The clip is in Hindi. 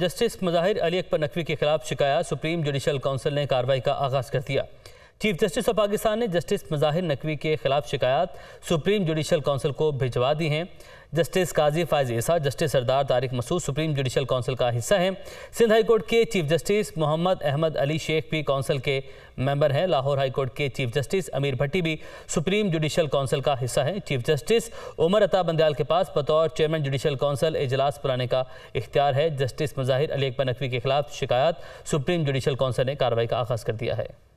जस्टिस मज़ाहिर अली अकबर नकवी के खिलाफ शिकायत सुप्रीम जुडिशल काउंसिल ने कार्रवाई का आगाज़ कर दिया चीफ जस्टिस ऑफ पाकिस्तान ने जस्टिस मज़ाहिर नकवी के खिलाफ शिकायत सुप्रीम जुडिशल काउंसिल को भिजवा दी हैं justice Qazi Faez Isa justice Sardar Tariq Masood supreme judicial council का हिस्सा हैं सिंध हाई कोर्ट के चीफ जस्टिस मोहम्मद अहमद अली शेख भी काउंसिल के मेंबर हैं लाहौर हाई कोर्ट के चीफ जस्टिस अमीर भट्टी भी सुप्रीम जुडिशल काउंसिल का हिस्सा हैं चीफ जस्टिस उमर अता बंदयाल के पास बतौर चेयरमैन जुडिशल काउंसिल इजलास बुलाने का इख्तियार है जस्टिस मज़ाहिर अली अकबर नकवी के खिलाफ शिकायत सुप्रीम जुडिशल काउंसिल ने कार्रवाई का आगाज़ कर दिया है